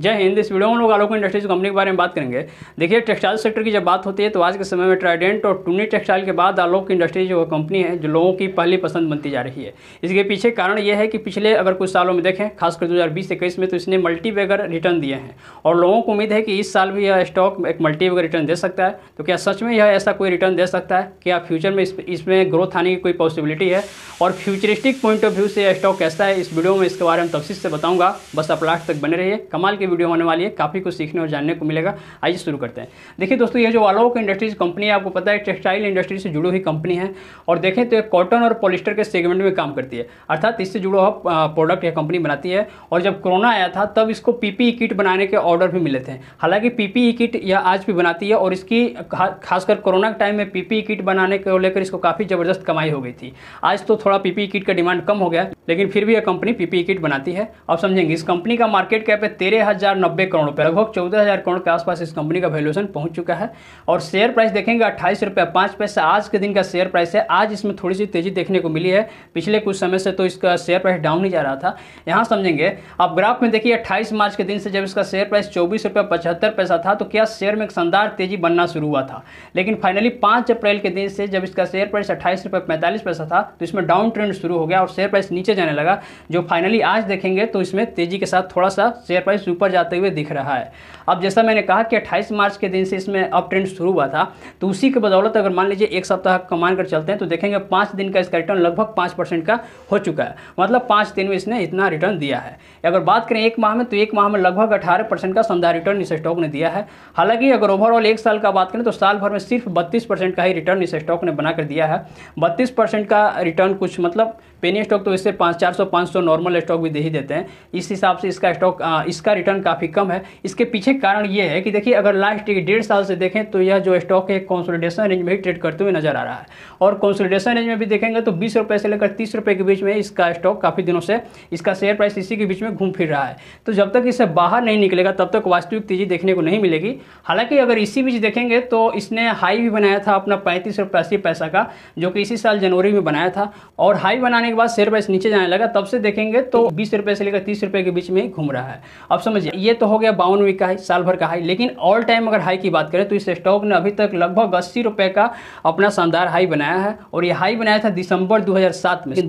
जय हिंद इस वीडियो में लोग आलोक इंडस्ट्रीज कंपनी के बारे में बात करेंगे देखिए टेक्सटाइल सेक्टर की जब बात होती है तो आज के समय में ट्राइडेंट और टूनी टेक्सटाइल के बाद आलोक इंडस्ट्रीज वो कंपनी है जो लोगों की पहली पसंद बनती जा रही है इसके पीछे कारण यह है कि पिछले अगर कुछ सालों में देखें खासकर दो हज़ार में तो इसने मल्टीवेगर रिटर्न दिए हैं और लोगों को उम्मीद है कि इस साल भी यह स्टॉक एक मल्टीवेगर रिटर्न दे सकता है तो क्या सच में यह ऐसा कोई रिटर्न दे सकता है क्या फ्यूचर में इसमें ग्रोथ आने की कोई पॉसिबिलिटी है और फ्यूचरिस्टिक पॉइंट ऑफ व्यू से यह स्टॉक कैसा है इस वीडियो में इसके बारे में तफसी से बताऊँगा बस आप लास्ट तक बने रहिए कमाल की वीडियो होने वाली है काफ़ी कुछ सीखने और जानने को मिलेगा आइए शुरू करते हैं देखिए दोस्तों ये जो आलोक इंडस्ट्रीज कंपनी है आपको पता है टेक्सटाइल इंडस्ट्री से जुड़ी हुई कंपनी है और देखें तो कॉटन और पॉलिस्टर के सेगमेंट में काम करती है अर्थात इससे जुड़ा हुआ प्रोडक्ट यह कंपनी बनाती है और जब कोरोना आया था तब इसको पीपीई किट e बनाने के ऑर्डर भी मिले थे हालांकि पीपीई किट e यह आज भी बनाती है और इसकी खासकर कोरोना के टाइम में पीपीई किट e बनाने को लेकर इसको काफ़ी ज़बरदस्त कमाई हो गई थी आज तो थोड़ा पीपीई किट का डिमांड कम हो गया लेकिन फिर भी यह कंपनी पीपीई किट बनाती है अब समझेंगे इस कंपनी का मार्केट कैप है तेरह हज़ार नब्बे करोड़ रुपये लगभग चौदह हज़ार करोड़ के आसपास इस कंपनी का वैल्यूएशन पहुंच चुका है और शेयर प्राइस देखेंगे अट्ठाईस रुपये पाँच पैसे आज के दिन का शेयर प्राइस है आज इसमें थोड़ी सी तेज़ी देखने को मिली है पिछले कुछ समय से तो इसका शेयर प्राइस डाउन ही जा रहा था यहाँ समझेंगे आप ग्राफ में देखिए अट्ठाईस मार्च के दिन से जब इसका शेयर प्राइस चौबीस रुपये पचहत्तर पैसा था तो क्या शेयर में एक शानदार तेज़ी बनना शुरू हुआ था लेकिन फाइनली पाँच अप्रैल के दिन से जब इसका शेयर प्राइस अट्ठाईस रुपये पैंतालीस पैसा था तो इसमें डाउन ट्रेंड शुरू हो गया और शेयर प्राइस नीचे नीचे जाने लगा जो फाइनली आज देखेंगे तो इसमें तेज़ी के साथ थोड़ा सा शेयर प्राइस ऊपर जाते हुए दिख रहा है अब जैसा मैंने कहा कि अट्ठाईस मार्च के दिन से इसमें अप ट्रेंड शुरू हुआ था तो उसी के बदौलत अगर मान लीजिए एक सप्ताह का मान कर चलते हैं तो देखेंगे पाँच दिन का इसका रिटर्न लगभग पाँच का हो चुका है मतलब पाँच दिन में इसने इतना रिटर्न दिया है अगर बात करें एक माह में तो एक माह में लगभग अठारह का संधा रिटर्न इस स्टॉक ने दिया है हालांकि अगर ओवरऑल एक साल का बात करें तो साल भर में सिर्फ बत्तीस का ही रिटर्न इस स्टॉक ने बनाकर दिया है बत्तीस परसेंट का रिटर्न कुछ मतलब पेनी स्टॉक तो इससे पाँच चार सौ पाँच सौ नॉर्मल स्टॉक भी दे ही देते हैं इस हिसाब से इसका स्टॉक इसका रिटर्न काफ़ी कम है इसके पीछे कारण ये है कि देखिए अगर लास्ट डेढ़ साल से देखें तो यह जो स्टॉक है कॉन्सोलिडेशन रेंज में ही ट्रेड करते हुए नजर आ रहा है और कॉन्सोलिडेशन रेंज में भी देखेंगे तो बीस से लेकर तीस के बीच में इसका स्टॉक काफ़ी दिनों से इसका शेयर प्राइस इसी के बीच में घूम फिर रहा है तो जब तक इससे बाहर नहीं निकलेगा तब तक वास्तविक तेजी देखने को नहीं मिलेगी हालांकि अगर इसी बीच देखेंगे तो इसने हाई भी बनाया था अपना पैंतीस अस्सी पैसा का जो कि इसी साल जनवरी में बनाया था और हाई बनाने आने के बाद शेयर प्राइस नीचे जाने लगा तब से देखेंगे तो बीस रुपए से लेकर तीस रुपए के बीच में घूम रहा है अब समझिए ये तो हो गया बावन वीक का हाई साल भर का हाई लेकिन ऑल टाइम अगर हाई की बात करें तो इस स्टॉक ने अभी तक लगभग अस्सी रुपए का अपना शानदार हाई बनाया है और ये हाई बनाया था दिसंबर दो में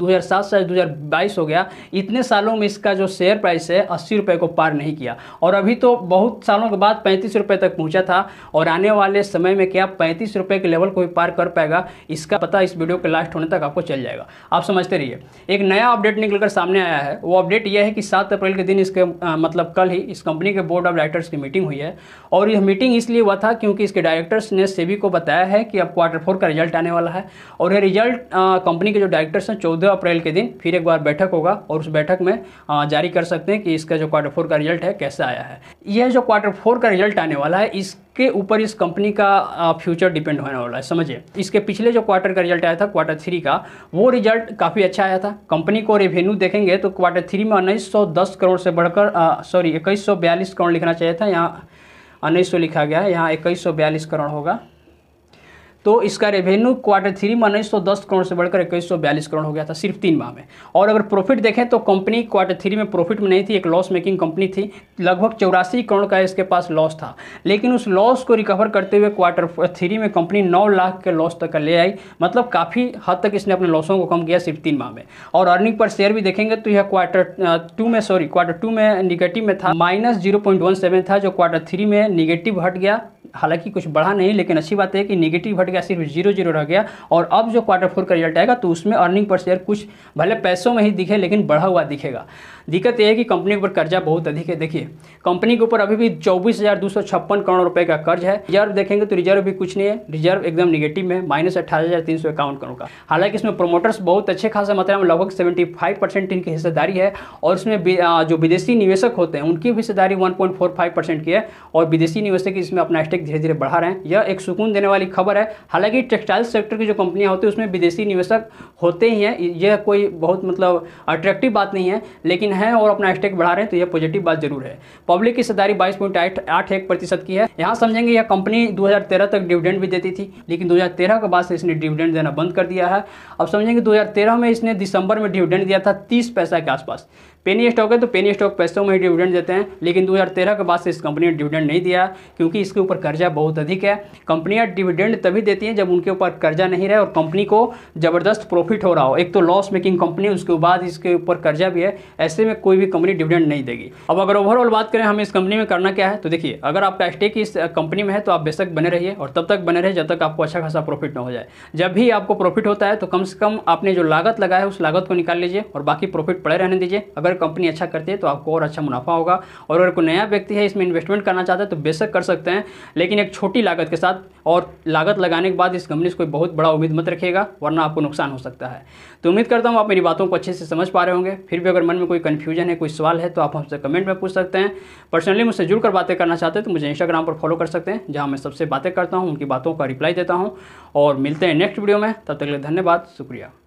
दो से दो हो गया इतने सालों में इसका जो शेयर प्राइस है अस्सी रुपए को पार नहीं किया और अभी तो बहुत सालों के बाद पैंतीस रुपए तक पहुंचा था और आने वाले समय में क्या पैंतीस रुपए के लेवल को भी पार कर पाएगा इसका पता इस वीडियो के लास्ट होने तक आपको चल जाएगा आप समझते रहिए रही है एक नया अपडेट निकलकर सामने आया है वो अपडेट यह है कि सात अप्रैल के दिन इसके आ, मतलब कल ही इस कंपनी के बोर्ड ऑफ डायरेक्टर्स की मीटिंग हुई है और यह मीटिंग इसलिए हुआ था क्योंकि इसके डायरेक्टर्स ने सेबी को बताया है कि अब क्वार्टर फोर का रिजल्ट आने वाला है और यह रिजल्ट कंपनी के जो डायरेक्टर्स हैं चौदह अप्रैल के दिन फिर एक बार बैठक होगा और उस बैठक में जारी कर सकते हैं कि इसका जो क्वार्टर फोर का रिजल्ट है कैसे आया है यह जो क्वार्टर फोर का रिजल्ट आने वाला है इस के ऊपर इस कंपनी का फ्यूचर डिपेंड होने वाला है समझिए इसके पिछले जो क्वार्टर का रिजल्ट आया था क्वार्टर थ्री का वो रिजल्ट काफ़ी अच्छा आया था कंपनी को रेवेन्यू देखेंगे तो क्वार्टर थ्री में उन्नीस करोड़ से बढ़कर सॉरी इक्कीस करोड़ लिखना चाहिए था यहाँ उन्नीस लिखा गया है यहाँ इक्कीस करोड़ होगा तो इसका रेवेन्यू क्वार्टर थ्री में उन्नीस करोड़ से बढ़कर इक्कीस सौ करोड़ हो गया था सिर्फ तीन माह में और अगर प्रॉफिट देखें तो कंपनी क्वार्टर थ्री में प्रॉफिट में नहीं थी एक लॉस मेकिंग कंपनी थी लगभग चौरासी करोड़ का इसके पास लॉस था लेकिन उस लॉस को रिकवर करते हुए क्वार्टर थ्री में कंपनी नौ लाख के लॉस तक ले आई मतलब काफ़ी हद तक इसने अपने लॉसों को कम किया सिर्फ तीन माह में और अर्निंग पर शेयर भी देखेंगे तो यह क्वार्टर टू में सॉरी क्वार्टर टू में निगेटिव में था minus zero point one seven था जो क्वार्टर थ्री में निगेटिव हट गया हालांकि कुछ बढ़ा नहीं लेकिन अच्छी बात है कि निगेटिव हट गया सिर्फ जीरो जीरो रह गया और अब जो क्वार्टर फोर का रिजल्ट आएगा तो उसमें अर्निंग पर शेयर कुछ भले पैसों में ही दिखे लेकिन बढ़ा हुआ दिखेगा दिक्कत यह है कि कंपनी के ऊपर कर्जा बहुत अधिक है देखिए कंपनी के ऊपर अभी भी चौबीस करोड़ रुपये का कर्ज है रिजर्व देखेंगे तो रिजर्व भी कुछ नहीं है रिजर्व एकदम निगेटिव है माइनस करोड़ का हालांकि इसमें प्रोमोटर्स बहुत अच्छे खासा मात्रा में लगभग सेवेंटी इनकी हिस्सेदारी है और उसमें जो विदेशी निवेशक होते हैं उनकी हिस्सेदारी वन की है और विदेशी निवेशक इसमें अपना टैग धीरे धीरे बढ़ा रहे हैं यह एक सुकून देने वाली खबर है हालांकि टेक्सटाइल सेक्टर की जो कंपनियां होती है उसमें विदेशी निवेशक होते ही हैं यह कोई बहुत मतलब अट्रैक्टिव बात नहीं है लेकिन है और अपना स्टेक बढ़ा रहे हैं तो यह पॉजिटिव बात जरूर है पब्लिक की सदारी बाईस प्रतिशत की है यहाँ समझेंगे यह कंपनी दो तक डिविडेंड भी देती थी लेकिन दो के बाद से इसने डिविडेंड देना बंद कर दिया है अब समझेंगे दो में इसने दिसंबर में डिविडेंड दिया था तीस पैसा के आसपास पेनी स्टॉक है तो पेनी स्टॉक पैसों में ही डिविडेंड देते हैं लेकिन 2013 के बाद से इस कंपनी ने डिविडेंड नहीं दिया क्योंकि इसके ऊपर कर्जा बहुत अधिक है कंपनियां डिविडेंड तभी देती हैं जब उनके ऊपर कर्जा नहीं रहे और कंपनी को ज़बरदस्त प्रॉफिट हो रहा हो एक तो लॉस मेकिंग कंपनी उसके बाद इसके ऊपर कर्जा भी है ऐसे में कोई भी कंपनी डिविडेंड नहीं देगी अब अगर ओवरऑल बात करें हमें इस कंपनी में करना क्या है तो देखिए अगर आपका स्टेक इस कंपनी में है तो आप बेशक बने रहिए और तब तक बने रहे जब तक आपको अच्छा खासा प्रॉफिट ना हो जाए जब भी आपको प्रॉफिट होता है तो कम से कम आपने जो लागत लगाया है उस लागत को निकाल लीजिए और बाकी प्रॉफिट पड़े रहने दीजिए अगर कंपनी अच्छा करती है तो आपको और अच्छा मुनाफा होगा और अगर कोई नया व्यक्ति है इसमें इन्वेस्टमेंट करना चाहता है तो बेशक कर सकते हैं लेकिन एक छोटी लागत के साथ और लागत लगाने के बाद इस कंपनी से कोई बहुत बड़ा उम्मीद मत रखेगा वरना आपको नुकसान हो सकता है तो उम्मीद करता हूँ आप मेरी बातों को अच्छे से समझ पा रहे होंगे फिर भी अगर मन में कोई कन्फ्यूजन है कोई सवाल है तो आप हमसे कमेंट में पूछ सकते हैं पर्सनली मुझसे जुड़कर बातें करना चाहते हैं तो मुझे इंस्टाग्राम पर फॉलो कर सकते हैं जहाँ मैं सबसे बातें करता हूँ उनकी बातों का रिप्लाई देता हूँ और मिलते हैं नेक्स्ट वीडियो में तब तक के लिए धन्यवाद शुक्रिया